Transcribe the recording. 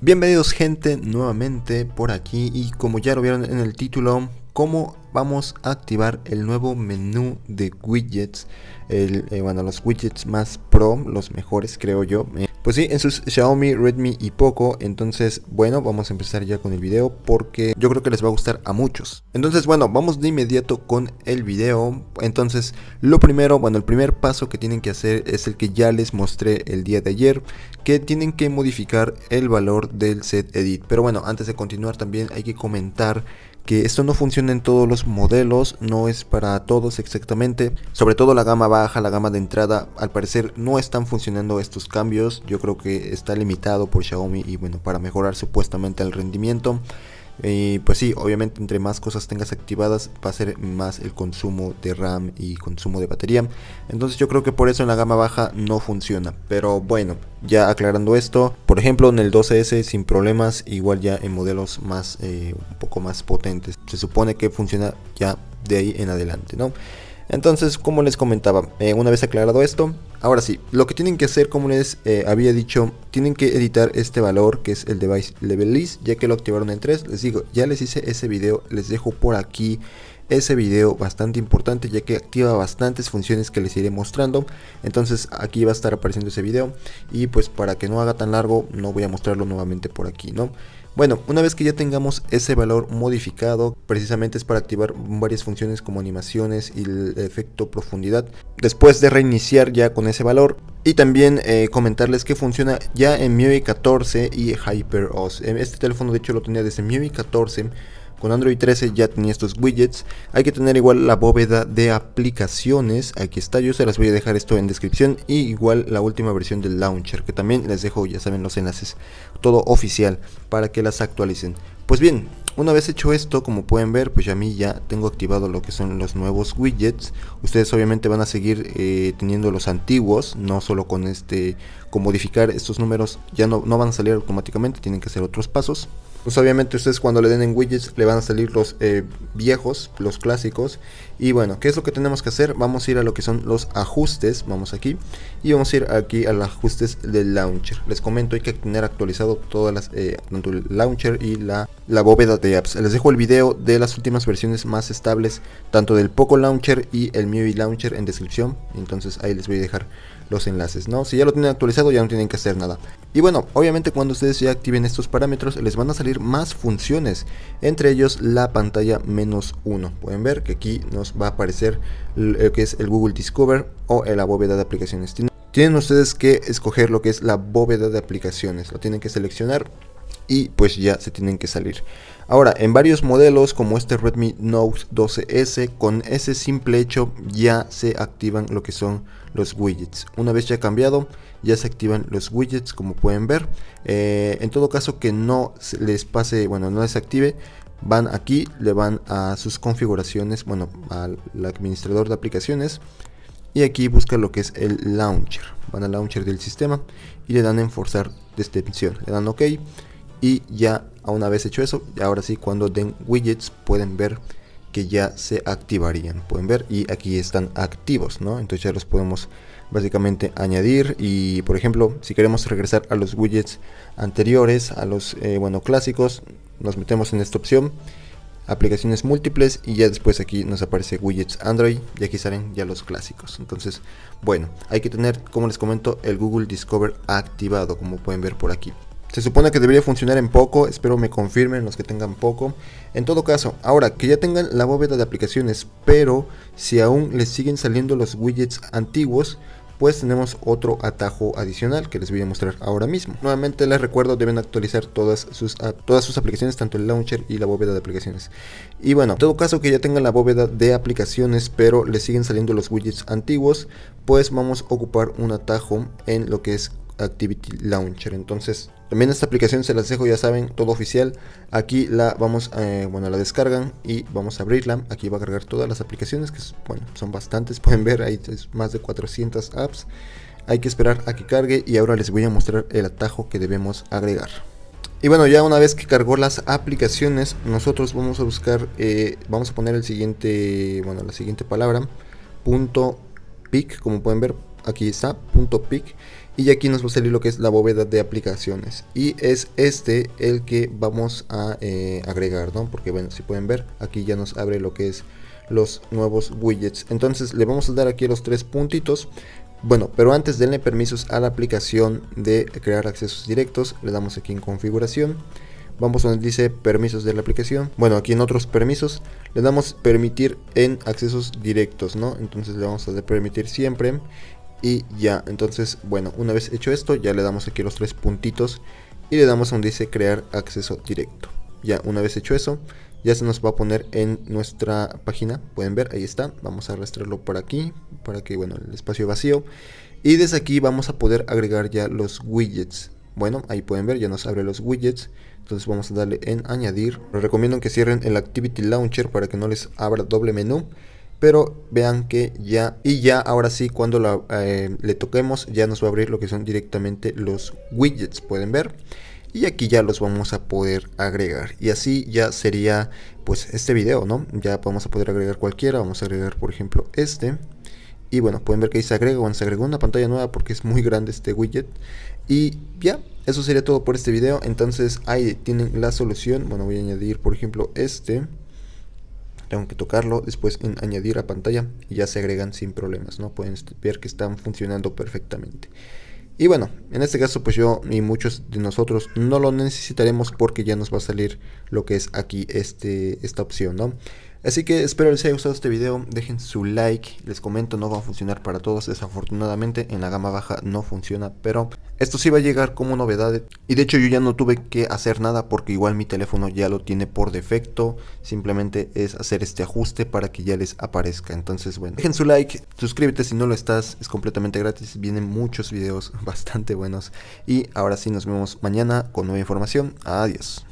Bienvenidos gente nuevamente por aquí y como ya lo vieron en el título, cómo vamos a activar el nuevo menú de widgets, eh, bueno, los widgets más pro, los mejores creo yo. Eh, pues sí, en sus Xiaomi, Redmi y Poco, entonces bueno, vamos a empezar ya con el video porque yo creo que les va a gustar a muchos. Entonces bueno, vamos de inmediato con el video. Entonces lo primero, bueno, el primer paso que tienen que hacer es el que ya les mostré el día de ayer, que tienen que modificar el valor del set edit. Pero bueno, antes de continuar también hay que comentar que esto no funciona en todos los modelos, no es para todos exactamente, sobre todo la gama baja, la gama de entrada, al parecer no están funcionando estos cambios, yo creo que está limitado por Xiaomi y bueno, para mejorar supuestamente el rendimiento. Y pues sí, obviamente entre más cosas tengas activadas va a ser más el consumo de RAM y consumo de batería. Entonces yo creo que por eso en la gama baja no funciona. Pero bueno, ya aclarando esto, por ejemplo en el 12S sin problemas, igual ya en modelos más eh, un poco más potentes. Se supone que funciona ya de ahí en adelante, ¿no? Entonces, como les comentaba, eh, una vez aclarado esto, ahora sí, lo que tienen que hacer, como les eh, había dicho, tienen que editar este valor que es el device level list, ya que lo activaron en 3. Les digo, ya les hice ese video, les dejo por aquí ese video bastante importante ya que activa bastantes funciones que les iré mostrando entonces aquí va a estar apareciendo ese video y pues para que no haga tan largo no voy a mostrarlo nuevamente por aquí no bueno, una vez que ya tengamos ese valor modificado, precisamente es para activar varias funciones como animaciones y el efecto profundidad. Después de reiniciar ya con ese valor. Y también eh, comentarles que funciona ya en MIUI 14 y HyperOS. Este teléfono de hecho lo tenía desde MIUI 14 con Android 13 ya tenía estos widgets. Hay que tener igual la bóveda de aplicaciones. Aquí está, yo se las voy a dejar esto en descripción. Y igual la última versión del launcher, que también les dejo, ya saben, los enlaces. Todo oficial para que las actualicen. Pues bien, una vez hecho esto, como pueden ver, pues ya a mí ya tengo activado lo que son los nuevos widgets. Ustedes obviamente van a seguir eh, teniendo los antiguos, no solo con este, con modificar estos números, ya no, no van a salir automáticamente, tienen que hacer otros pasos pues obviamente ustedes cuando le den en widgets le van a salir los eh, viejos, los clásicos, y bueno, ¿qué es lo que tenemos que hacer? Vamos a ir a lo que son los ajustes, vamos aquí, y vamos a ir aquí a los ajustes del launcher. Les comento, hay que tener actualizado todas las, eh, tanto el launcher y la, la bóveda de apps. Les dejo el video de las últimas versiones más estables, tanto del Poco Launcher y el MIUI Launcher en descripción, entonces ahí les voy a dejar los enlaces, ¿no? Si ya lo tienen actualizado ya no tienen que hacer nada. Y bueno, obviamente cuando ustedes ya activen estos parámetros les van a salir más funciones, entre ellos la pantalla menos 1. Pueden ver que aquí nos va a aparecer lo eh, que es el Google Discover o la bóveda de aplicaciones. Tienen ustedes que escoger lo que es la bóveda de aplicaciones, lo tienen que seleccionar y pues ya se tienen que salir. Ahora, en varios modelos como este Redmi Note 12S, con ese simple hecho ya se activan lo que son los widgets. Una vez ya cambiado, ya se activan los widgets como pueden ver. Eh, en todo caso que no les pase, bueno, no les active, Van aquí, le van a sus configuraciones, bueno, al administrador de aplicaciones. Y aquí busca lo que es el launcher. Van al launcher del sistema y le dan en forzar extensión. Le dan OK. Y ya una vez hecho eso, ahora sí cuando den widgets pueden ver que ya se activarían. Pueden ver y aquí están activos, ¿no? Entonces ya los podemos básicamente añadir y por ejemplo si queremos regresar a los widgets anteriores, a los eh, bueno clásicos, nos metemos en esta opción, aplicaciones múltiples y ya después aquí nos aparece widgets Android y aquí salen ya los clásicos. Entonces, bueno, hay que tener, como les comento, el Google Discover activado, como pueden ver por aquí. Se supone que debería funcionar en poco, espero me confirmen los que tengan poco. En todo caso, ahora que ya tengan la bóveda de aplicaciones, pero si aún les siguen saliendo los widgets antiguos, pues tenemos otro atajo adicional que les voy a mostrar ahora mismo. Nuevamente les recuerdo deben actualizar todas sus, todas sus aplicaciones, tanto el launcher y la bóveda de aplicaciones. Y bueno, en todo caso que ya tengan la bóveda de aplicaciones pero les siguen saliendo los widgets antiguos, pues vamos a ocupar un atajo en lo que es Activity Launcher. Entonces también esta aplicación se las dejo, ya saben, todo oficial. Aquí la vamos, a eh, bueno, la descargan y vamos a abrirla. Aquí va a cargar todas las aplicaciones, que bueno, son bastantes, pueden ver, hay más de 400 apps. Hay que esperar a que cargue y ahora les voy a mostrar el atajo que debemos agregar. Y bueno, ya una vez que cargó las aplicaciones, nosotros vamos a buscar, eh, vamos a poner el siguiente, bueno, la siguiente palabra, punto pic, como pueden ver, aquí está, punto pic y aquí nos va a salir lo que es la bóveda de aplicaciones y es este el que vamos a eh, agregar ¿no? porque bueno si pueden ver aquí ya nos abre lo que es los nuevos widgets entonces le vamos a dar aquí los tres puntitos bueno, pero antes denle permisos a la aplicación de crear accesos directos, le damos aquí en configuración, vamos donde dice permisos de la aplicación, bueno aquí en otros permisos le damos permitir en accesos directos, ¿no? Entonces le vamos a dar permitir siempre y ya, entonces bueno, una vez hecho esto ya le damos aquí los tres puntitos y le damos donde dice crear acceso directo. Ya, una vez hecho eso, ya se nos va a poner en nuestra página, pueden ver, ahí está, vamos a arrastrarlo por aquí, para que bueno, el espacio vacío y desde aquí vamos a poder agregar ya los widgets. Bueno, ahí pueden ver, ya nos abre los widgets. Entonces vamos a darle en añadir. Les recomiendo que cierren el Activity Launcher para que no les abra doble menú pero vean que ya y ya ahora sí cuando eh, le toquemos ya nos va a abrir lo que son directamente los widgets pueden ver y aquí ya los vamos a poder agregar y así ya sería pues este video no ya vamos a poder agregar cualquiera vamos a agregar por ejemplo este y bueno pueden ver que ahí se agrega bueno se agregó una pantalla nueva porque es muy grande este widget y ya eso sería todo por este video entonces ahí tienen la solución bueno voy a añadir por ejemplo este tengo que tocarlo, después en añadir a pantalla y ya se agregan sin problemas, ¿no? Pueden ver que están funcionando perfectamente. Y bueno, en este caso pues yo y muchos de nosotros no lo necesitaremos porque ya nos va a salir lo que es aquí este, esta opción, ¿no? Así que espero les haya gustado este video, dejen su like, les comento, no va a funcionar para todos, desafortunadamente en la gama baja no funciona, pero esto sí va a llegar como novedad y de hecho yo ya no tuve que hacer nada porque igual mi teléfono ya lo tiene por defecto, simplemente es hacer este ajuste para que ya les aparezca. Entonces bueno, dejen su like, suscríbete si no lo estás, es completamente gratis, vienen muchos videos bastante buenos y ahora sí nos vemos mañana con nueva información, adiós.